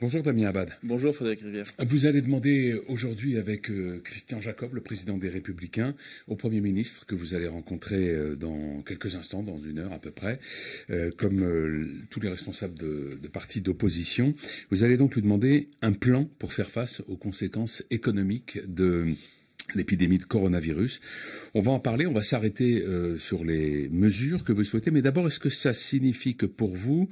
Bonjour Damien Abad. Bonjour Frédéric Rivière. Vous allez demander aujourd'hui avec euh, Christian Jacob, le président des Républicains, au Premier ministre que vous allez rencontrer euh, dans quelques instants, dans une heure à peu près, euh, comme tous les responsables de, de partis d'opposition. Vous allez donc lui demander un plan pour faire face aux conséquences économiques de l'épidémie de coronavirus. On va en parler, on va s'arrêter euh, sur les mesures que vous souhaitez, mais d'abord, est-ce que ça signifie que pour vous,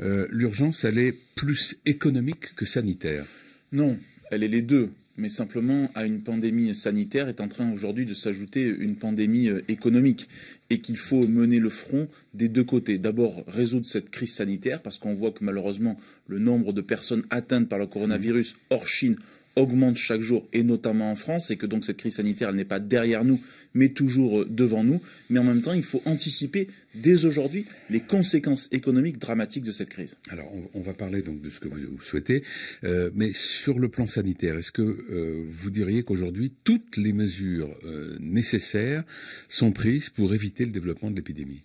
euh, l'urgence, elle est plus économique que sanitaire Non, elle est les deux. Mais simplement, à une pandémie sanitaire est en train aujourd'hui de s'ajouter une pandémie euh, économique et qu'il faut mener le front des deux côtés. D'abord, résoudre cette crise sanitaire parce qu'on voit que malheureusement, le nombre de personnes atteintes par le coronavirus hors Chine augmente chaque jour, et notamment en France, et que donc cette crise sanitaire, n'est pas derrière nous, mais toujours euh, devant nous. Mais en même temps, il faut anticiper dès aujourd'hui les conséquences économiques dramatiques de cette crise. Alors, on, va parler donc de ce que vous souhaitez, euh, mais sur le plan sanitaire, est-ce que euh, vous diriez qu'aujourd'hui, toutes les mesures nécessaires sont prises pour éviter le développement de l'épidémie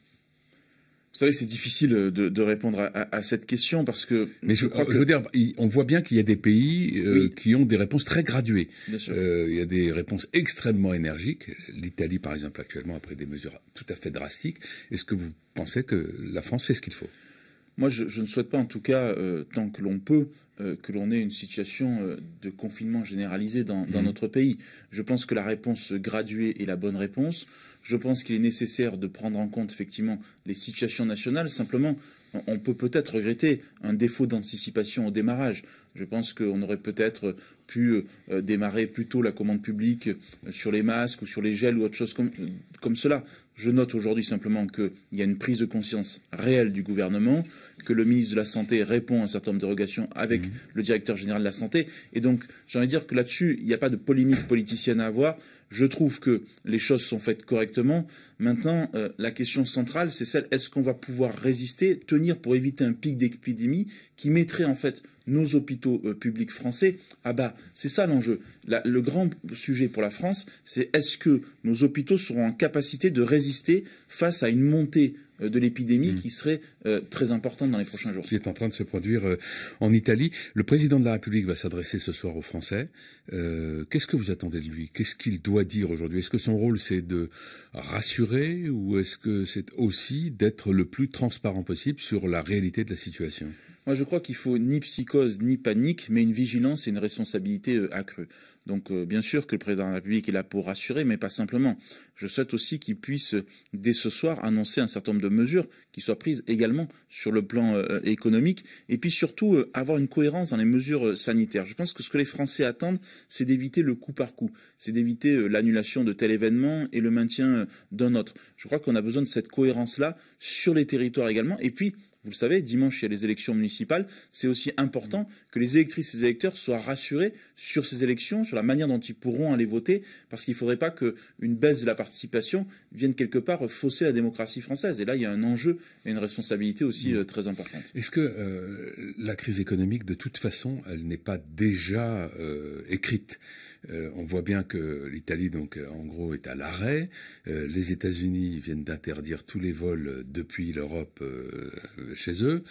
vous savez, c'est difficile euh, de, répondre à, cette question parce que. Mais je, crois euh, que... veux dire, on voit bien qu'il y a des pays euh, qui ont des réponses très graduées. il y a des réponses extrêmement énergiques. L'Italie, par exemple, actuellement, a pris des mesures tout à fait drastiques. Est-ce que vous pensez que la France fait ce qu'il faut moi, je, ne souhaite pas, en tout cas, euh, tant que l'on peut, euh, que l'on ait une situation euh, de confinement généralisé dans, mhm. notre pays. Je pense que la réponse graduée est la bonne réponse. Je pense qu'il est nécessaire de prendre en compte, effectivement, les situations nationales. Simplement, on peut peut-être regretter un défaut d'anticipation au démarrage. Je pense qu'on aurait peut-être pu démarrer plutôt la commande publique sur les masques ou sur les gels ou autre chose comme cela. Je note aujourd'hui simplement qu'il y a une prise de conscience réelle du gouvernement, que le ministre de la Santé répond à un certain nombre de dérogations avec mhm. le directeur général de la Santé. Et donc, j'ai envie de dire que là-dessus, il n'y a pas de polémique politicienne à avoir. Je trouve que les choses sont faites correctement. Maintenant, euh, la question centrale, c'est celle est-ce qu'on va pouvoir résister, tenir pour éviter un pic d'épidémie qui mettrait en fait nos hôpitaux euh, publics français. Ah bah, c'est ça l'enjeu. Le grand sujet pour la France, c'est est-ce que nos hôpitaux seront en capacité de résister face à une montée euh, de l'épidémie mm. qui serait euh, très importante dans les prochains jours. Qui est en train de se produire en Italie. Le président de la République va s'adresser ce soir aux Français. Qu'est-ce que vous attendez de lui Qu'est-ce qu'il doit dire aujourd'hui Est-ce que son rôle c'est de rassurer ou est-ce que c'est aussi d'être le plus transparent possible sur la réalité de la situation moi, je crois qu'il faut ni psychose ni panique, mais une vigilance et une responsabilité euh, accrue. Donc euh, bien sûr que le président de la République est là pour rassurer, mais pas simplement. Je souhaite aussi qu'il puisse, dès ce soir, annoncer un certain nombre de mesures qui soient prises également sur le plan euh, euh, économique, et puis surtout avoir une cohérence dans les mesures sanitaires. Je pense que ce que les Français attendent, c'est d'éviter le coup par coup, c'est d'éviter l'annulation de tel événement et le maintien d'un autre. Je crois qu'on a besoin de cette cohérence-là sur les territoires également, et puis vous le savez, dimanche, il y a les élections municipales. C'est aussi important que les électrices et les électeurs soient rassurés sur ces élections, la manière dont ils pourront aller voter, parce qu'il ne faudrait pas qu'une baisse de la participation vienne quelque part fausser la démocratie française. Et là, il y a un enjeu et une responsabilité aussi euh, très importante. Est-ce que euh, la crise économique, de toute façon, elle n'est pas déjà euh, écrite On voit bien que l'Italie, donc, en gros, est à l'arrêt. les États-Unis viennent d'interdire tous les vols depuis l'Europe chez eux.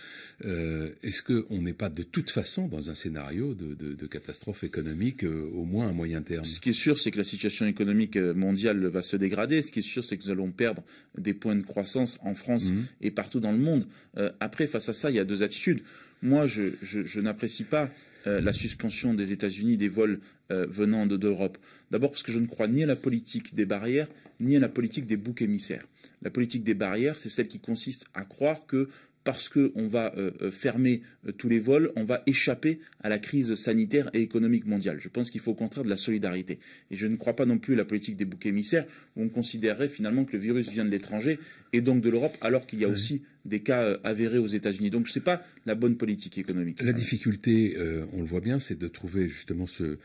Est-ce qu'on n'est pas de toute façon dans un scénario de, de catastrophe économique au moins moyen terme. Ce qui est sûr, c'est que la situation économique euh, mondiale va se dégrader. Ce qui est sûr, c'est que nous allons perdre des points de croissance en France mhm. et partout dans le monde. Euh, après, face à ça, il y a deux attitudes. Moi, je, n'apprécie pas euh, la suspension des États-Unis des vols venant d'Europe. D'abord parce que je ne crois ni à la politique des barrières, ni à la politique des boucs émissaires. La politique des barrières, c'est celle qui consiste à croire que parce qu'on va euh, euh, fermer euh, tous les vols, on va échapper à la crise sanitaire et économique mondiale. Je pense qu'il faut au contraire de la solidarité. Et je ne crois pas non plus à la politique des boucs émissaires, où on considérerait finalement que le virus vient de l'étranger et donc de l'Europe, alors qu'il y a aussi des cas avérés aux États-Unis. Donc ce n'est pas la bonne politique économique. La difficulté, on le voit bien, c'est de trouver justement ce,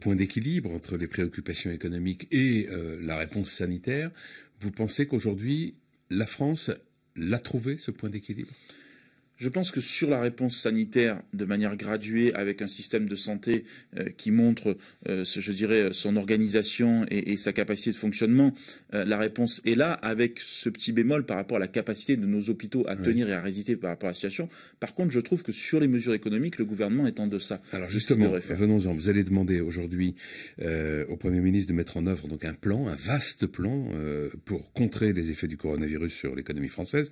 point d'équilibre entre les préoccupations économiques et la réponse sanitaire. Vous pensez qu'aujourd'hui, la France l'a trouvé, ce point d'équilibre je pense que sur la réponse sanitaire, de manière graduée, avec un système de santé euh, qui montre, euh, je dirais, son organisation et, sa capacité de fonctionnement, euh, la réponse est là, avec ce petit bémol par rapport à la capacité de nos hôpitaux à tenir et à résister par rapport à la situation. Par contre, je trouve que sur les mesures économiques, le gouvernement est en deçà. Alors justement, venons-en. Vous allez demander aujourd'hui au Premier ministre de mettre en œuvre donc un plan, un vaste plan pour contrer les effets du coronavirus sur l'économie française.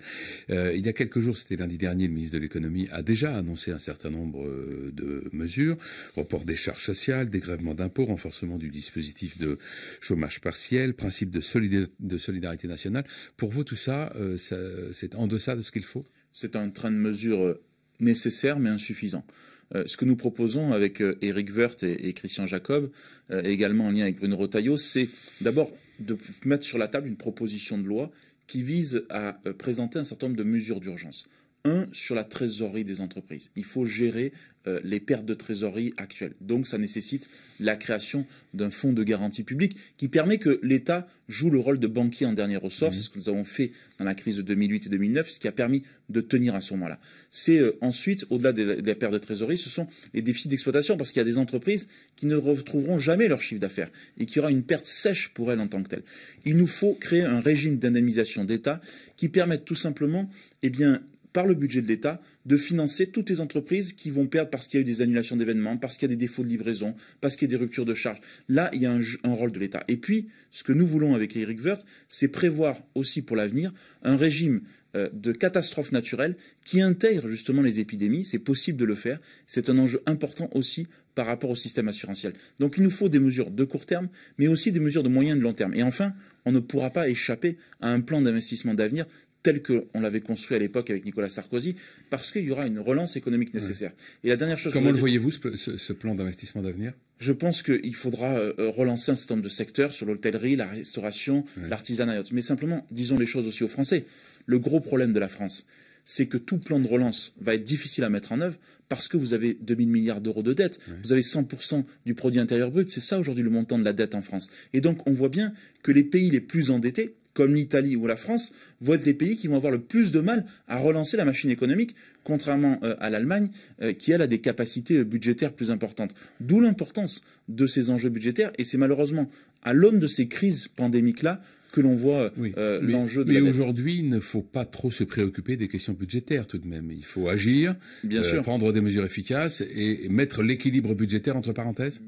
il y a quelques jours, c'était lundi dernier, ministre de l'économie a déjà annoncé un certain nombre euh, de mesures, report des charges sociales, dégrèvement d'impôts, renforcement du dispositif de chômage partiel, principe de, solidarité nationale. Pour vous, tout euh, ça, c'est en deçà de ce qu'il faut C'est un train de mesures euh, nécessaire mais insuffisant. ce que nous proposons avec Eric Woerth et, Christian Jacob, également en lien avec Bruno Rotaillot, c'est d'abord de mettre sur la table une proposition de loi qui vise à présenter un certain nombre de mesures d'urgence un sur la trésorerie des entreprises. Il faut gérer euh, les pertes de trésorerie actuelles. Donc ça nécessite la création d'un fonds de garantie publique qui permet que l'État joue le rôle de banquier en dernier ressort. Mmh. C'est ce que nous avons fait dans la crise de 2008 et 2009, ce qui a permis de tenir à ce moment-là. C'est euh, ensuite, au-delà des, pertes de trésorerie, ce sont les défis d'exploitation parce qu'il y a des entreprises qui ne retrouveront jamais leur chiffre d'affaires et qui aura une perte sèche pour elles en tant que telle. Il nous faut créer un régime d'indemnisation d'État qui permette tout simplement eh bien, par le budget de l'État, de financer toutes les entreprises qui vont perdre parce qu'il y a eu des annulations d'événements, parce qu'il y a des défauts de livraison, parce qu'il y a des ruptures de charges. Là, il y a un, rôle de l'État. Et puis, ce que nous voulons avec Eric Wirth, c'est prévoir aussi pour l'avenir un régime euh, de catastrophes naturelles qui intègre justement les épidémies. C'est possible de le faire. C'est un enjeu important aussi par rapport au système assurantiel. Donc il nous faut des mesures de court terme, mais aussi des mesures de moyen et de long terme. Et enfin, on ne pourra pas échapper à un plan d'investissement d'avenir tel qu'on l'avait construit à l'époque avec Nicolas Sarkozy, parce qu'il y aura une relance économique nécessaire. Et la dernière chose. Comment le voyez-vous, ce, plan d'investissement d'avenir Je pense qu'il faudra euh, relancer un certain nombre de secteurs sur l'hôtellerie, la restauration, l'artisanat et autres. Mais simplement, disons les choses aussi aux Français. Le gros problème de la France, c'est que tout plan de relance va être difficile à mettre en œuvre parce que vous avez 2000 milliards d'euros de dette, vous avez 100% du produit intérieur brut, c'est ça aujourd'hui le montant de la dette en France. Et donc on voit bien que les pays les plus endettés comme l'Italie ou la France, vont être les pays qui vont avoir le plus de mal à relancer la machine économique, contrairement euh, à l'Allemagne, euh, qui elle a des capacités euh, budgétaires plus importantes. D'où l'importance de ces enjeux budgétaires, et c'est malheureusement à l'aune de ces crises pandémiques-là que l'on voit l'enjeu de Mais aujourd'hui, il ne faut pas trop se préoccuper des questions budgétaires tout de même. Il faut agir, prendre des mesures efficaces et mettre l'équilibre budgétaire entre parenthèses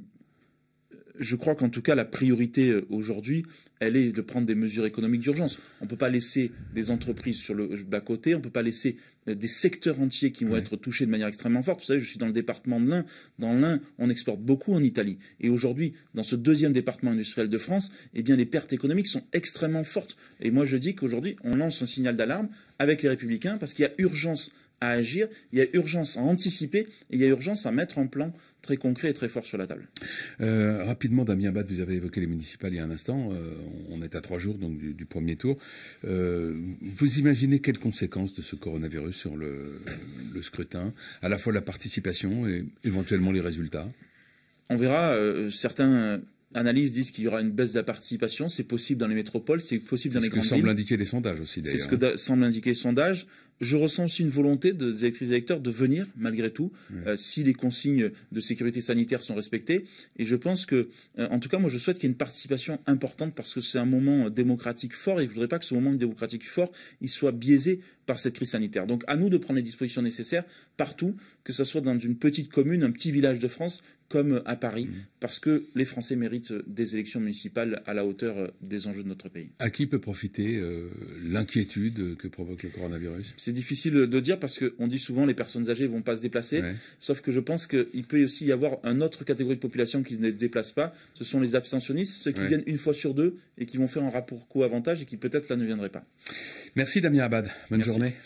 je crois qu'en tout cas, la priorité euh, aujourd'hui, elle est de prendre des mesures économiques d'urgence. On ne peut pas laisser des entreprises sur le euh, bas-côté, on ne peut pas laisser euh, des secteurs entiers qui vont être touchés de manière extrêmement forte. Vous savez, je suis dans le département de l'Ain. Dans l'Ain, on exporte beaucoup en Italie. Et aujourd'hui, dans ce deuxième département industriel de France, eh bien, les pertes économiques sont extrêmement fortes. Et moi, je dis qu'aujourd'hui, on lance un signal d'alarme avec les Républicains parce qu'il y a urgence à agir, il y a urgence à anticiper et il y a urgence à mettre un plan très concret et très fort sur la table. Euh, rapidement, Damien Bat, vous avez évoqué les municipales il y a un instant. Euh, on est à trois jours donc du, premier tour. Euh, vous imaginez quelles conséquences de ce coronavirus sur le, scrutin, à la fois la participation et éventuellement les résultats On verra. certains analyses disent qu'il y aura une baisse de la participation. C'est possible dans les métropoles, c'est possible dans les grandes villes. C'est ce que semblent indiquer les sondages aussi, C'est ce que hein. semblent indiquer les sondages je ressens aussi une volonté des électrices et électeurs de venir, malgré tout, mmh. euh, si les consignes de sécurité sanitaire sont respectées. Et je pense que, euh, en tout cas, moi, je souhaite qu'il y ait une participation importante parce que c'est un moment euh, démocratique fort et je ne voudrais pas que ce moment démocratique fort, il soit biaisé par cette crise sanitaire. Donc, à nous de prendre les dispositions nécessaires partout, que ce soit dans une petite commune, un petit village de France, comme à Paris, mmh. parce que les Français méritent des élections municipales à la hauteur des enjeux de notre pays. À qui peut profiter l'inquiétude que provoque le coronavirus c'est difficile de dire parce qu'on dit souvent les personnes âgées ne vont pas se déplacer. Sauf que je pense qu'il peut aussi y avoir une autre catégorie de population qui ne se déplace pas. Ce sont les abstentionnistes, ceux qui viennent une fois sur deux et qui vont faire un rapport coût-avantage et qui peut-être là ne viendraient pas. Merci Damien Abad. Bonne journée.